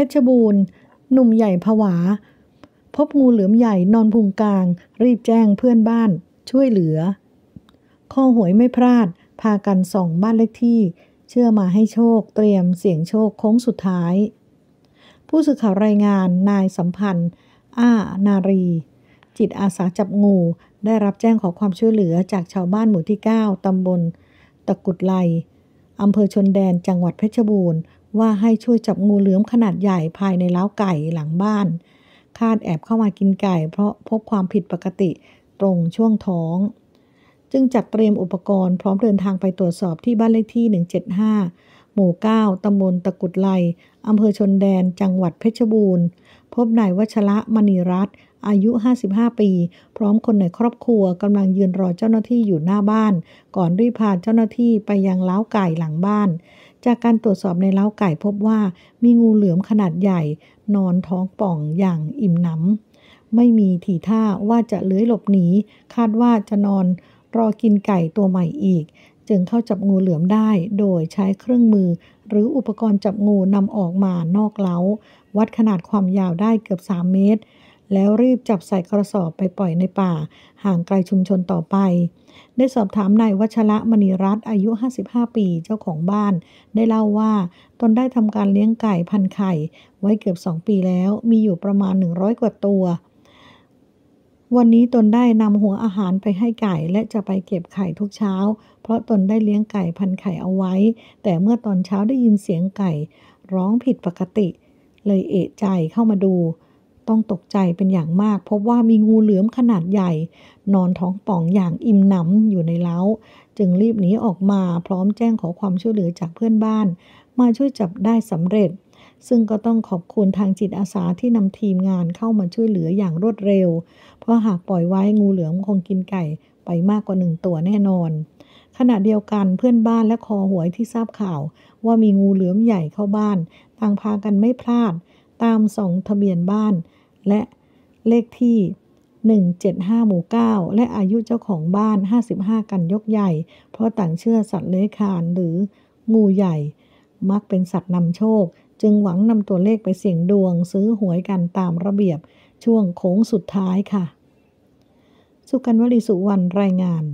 พชรบูรณ์หนุ่มใหญ่ผวา พบงูเหลือมใหญ่นอนพุงกลางรีบแจ้งเพื่อนบ้านช่วยเหลือ ข้อหวยไม่พลาด พากันส่องบ้านเลขที่ เชื่อมาให้โชคเตรียมเสียงโชคโค้งสุดท้าย ผู้สื่อข่าวรายงานนายสัมพันธ์อ้านารี จิตอาสาจับงู ได้รับแจ้งขอความช่วยเหลือจากชาวบ้านหมู่ที่ 9ตำบล ตะกุดไลอำเภอชนแดนจังหวัดเพชรบูรณ์ว่าให้ช่วยจับงูเหลือมขนาดใหญ่ภายในเล้าไก่หลังบ้าน คาดแอบเข้ามากินไก่ เพราะพบความผิดปกติ ตรงช่วงท้อง จึงจัดเตรียมอุปกรณ์พร้อมเดินทางไปตรวจสอบที่บ้านเลขที่ 175 หมู่ 9ตำบลตะกุดไลอำเภอชนแดน จังหวัดเพชรบูรณ์ พบนายวัชระ มณีรัตน์ อายุ 55 ปี พร้อมคนในครอบครัวกำลังยืนรอเจ้าหน้าที่อยู่หน้าบ้าน ก่อนรีบพาเจ้าหน้าที่ไปยังเล้าไก่หลังบ้านจากการตรวจสอบในเล้าไก่พบว่ามีงูเหลือมขนาดใหญ่ นอนท้องป่องอย่างอิ่มหนำไม่มีทีท่าว่าจะเลื้อยหลบหนี คาดว่าจะนอนรอกินไก่ตัวใหม่อีก จึงเข้าจับงูเหลือมได้โดยใช้เครื่องมือหรืออุปกรณ์จับงูนำออกมานอกเล้า วัดขนาดความยาวได้เกือบ 3 เมตรแล้วรีบจับใส่กระสอบไปปล่อยในป่า ห่างไกลชุมชนต่อไป ได้สอบถามนายวัชระมณีรัตน์อายุ 55 ปีเจ้าของบ้าน ได้เล่าว่าตนได้ทำการเลี้ยงไก่พันไข่ ไว้เกือบ 2 ปีแล้วมีอยู่ประมาณ 100 กว่าตัว วันนี้ตนได้นำหัวอาหารไปให้ไก่และจะไปเก็บไข่ทุกเช้า เพราะตนได้เลี้ยงไก่พันไข่เอาไว้ แต่เมื่อตอนเช้าได้ยินเสียงไก่ ร้องผิดปกติ เลยเอะใจเข้ามาดูต้องตกใจเป็นอย่างมาก พบว่ามีงูเหลือมขนาดใหญ่ นอนท้องป่องอย่างอิ่มหนำอยู่ในเล้าจึงรีบหนีออกมาพร้อมแจ้งขอความช่วยเหลือจากเพื่อนบ้าน มาช่วยจับได้สำเร็จ ซึ่งก็ต้องขอบคุณทางจิตอาสาที่นำทีมงานเข้ามาช่วยเหลืออย่างรวดเร็ว เพราะหากปล่อยไว้งูเหลือมคงกินไก่ไปมากกว่าหนึ่งตัวแน่นอน ขณะเดียวกันเพื่อนบ้านและคอหวยที่ทราบข่าว ว่ามีงูเหลือมใหญ่เข้าบ้าน ต่างพากันไม่พลาด ตามส่องทะเบียนบ้านและเลขที่ 175 หมู่ 9 และอายุเจ้าของบ้าน 55 กันยกใหญ่ เพราะต่างเชื่อสัตว์เลื้อยคลานหรือ งูใหญ่ มักเป็นสัตว์นำโชค จึงหวังนำตัวเลขไปเสี่ยงดวงซื้อหวยกันตามระเบียบช่วงโค้งสุดท้ายค่ะ สุกันวลีสุวรรณ รายงาน